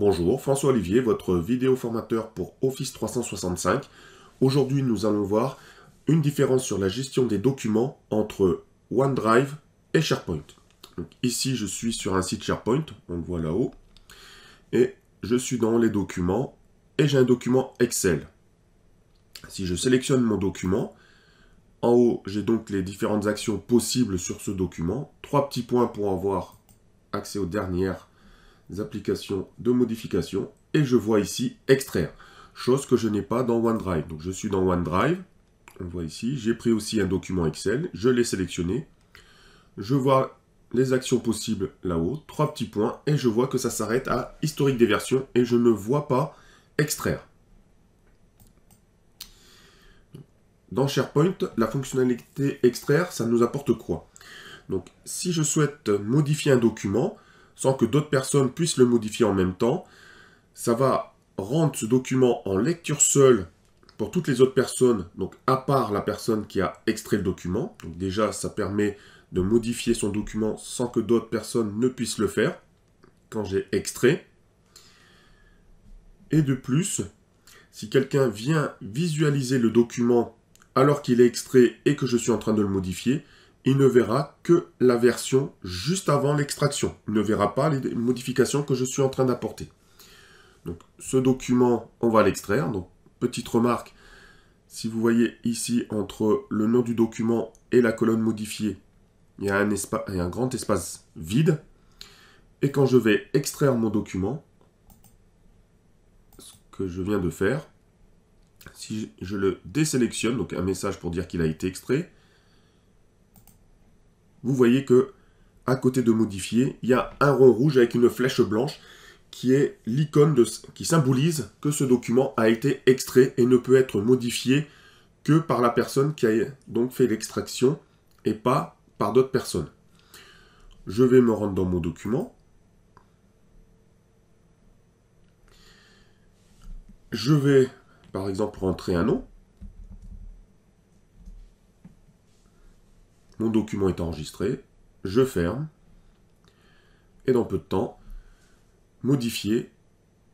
Bonjour, François Olivier, votre vidéo formateur pour Office 365. Aujourd'hui, nous allons voir une différence sur la gestion des documents entre OneDrive et SharePoint. ici, je suis sur un site SharePoint, on le voit là-haut, et je suis dans les documents, et j'ai un document Excel. Si je sélectionne mon document, en haut, j'ai donc les différentes actions possibles sur ce document. Trois petits points pour avoir accès aux dernières applications de modification et je vois ici extraire, chose que je n'ai pas dans OneDrive. Donc je suis dans OneDrive, on voit ici, j'ai pris aussi un document Excel, je l'ai sélectionné, je vois les actions possibles là-haut, trois petits points, et je vois que ça s'arrête à historique des versions et je ne vois pas extraire. Dans SharePoint, la fonctionnalité extraire, ça nous apporte quoi Donc si je souhaite modifier un document, sans que d'autres personnes puissent le modifier en même temps. Ça va rendre ce document en lecture seule pour toutes les autres personnes, donc à part la personne qui a extrait le document. Donc déjà, ça permet de modifier son document sans que d'autres personnes ne puissent le faire quand j'ai extrait. Et de plus, si quelqu'un vient visualiser le document alors qu'il est extrait et que je suis en train de le modifier, il ne verra que la version juste avant l'extraction. Il ne verra pas les modifications que je suis en train d'apporter. Donc ce document, on va l'extraire. Donc petite remarque, si vous voyez ici entre le nom du document et la colonne modifiée, il y a un, il un grand espace vide. Et quand je vais extraire mon document, ce que je viens de faire, si je le désélectionne, donc un message pour dire qu'il a été extrait, vous voyez que à côté de modifier, il y a un rond rouge avec une flèche blanche qui est l'icône qui symbolise que ce document a été extrait et ne peut être modifié que par la personne qui a donc fait l'extraction et pas par d'autres personnes. Je vais me rendre dans mon document. Je vais, par exemple, rentrer un nom. Mon document est enregistré. Je ferme. Et dans peu de temps, modifier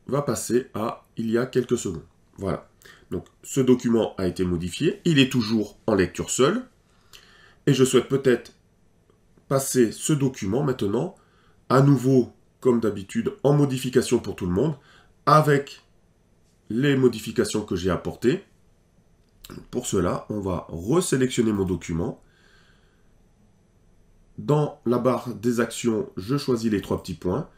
va passer à il y a quelques secondes. Voilà. Donc ce document a été modifié. Il est toujours en lecture seule. Et je souhaite peut-être passer ce document maintenant à nouveau, comme d'habitude, en modification pour tout le monde, avec les modifications que j'ai apportées. Pour cela, on va resélectionner mon document dans la barre des actions, je choisis les trois petits points.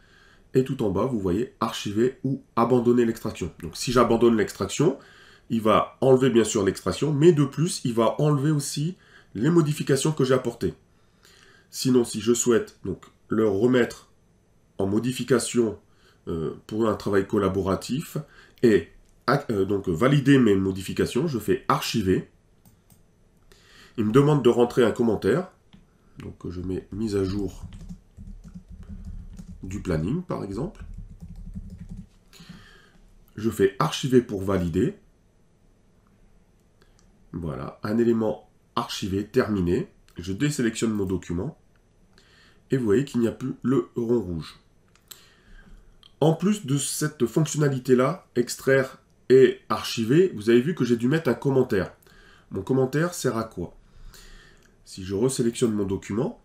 Et tout en bas, vous voyez archiver ou abandonner l'extraction. Donc si j'abandonne l'extraction, il va enlever bien sûr l'extraction, mais de plus, il va enlever aussi les modifications que j'ai apportées. Sinon, si je souhaite donc le remettre en modification euh, pour un travail collaboratif et euh, donc valider mes modifications, je fais archiver. Il me demande de rentrer un commentaire. Donc je mets mise à jour du planning, par exemple. Je fais archiver pour valider. Voilà, un élément archivé terminé. Je désélectionne mon document. Et vous voyez qu'il n'y a plus le rond rouge. En plus de cette fonctionnalité-là, extraire et archiver, vous avez vu que j'ai dû mettre un commentaire. Mon commentaire sert à quoi si je resélectionne mon document,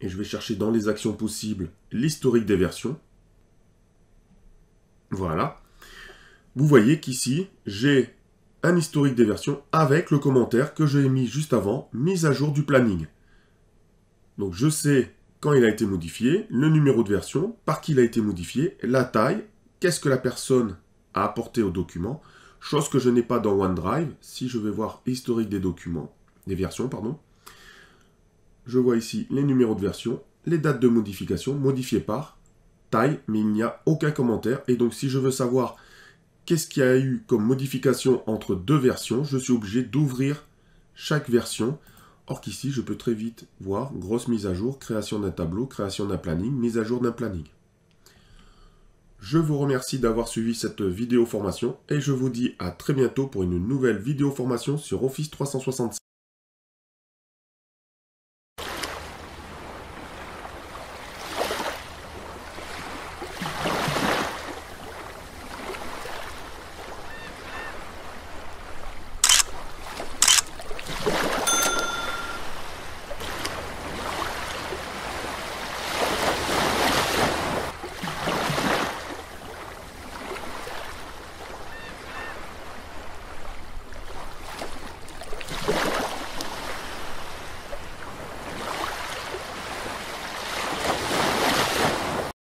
et je vais chercher dans les actions possibles l'historique des versions, voilà, vous voyez qu'ici, j'ai un historique des versions avec le commentaire que j'ai mis juste avant, mise à jour du planning. Donc je sais quand il a été modifié, le numéro de version, par qui il a été modifié, la taille, qu'est-ce que la personne a apporté au document, chose que je n'ai pas dans OneDrive. Si je vais voir historique des documents, versions, pardon. Je vois ici les numéros de version, les dates de modification, modifiées par, taille, mais il n'y a aucun commentaire. Et donc, si je veux savoir qu'est-ce qu'il y a eu comme modification entre deux versions, je suis obligé d'ouvrir chaque version. Or qu'ici, je peux très vite voir grosse mise à jour, création d'un tableau, création d'un planning, mise à jour d'un planning. Je vous remercie d'avoir suivi cette vidéo formation et je vous dis à très bientôt pour une nouvelle vidéo formation sur Office 365.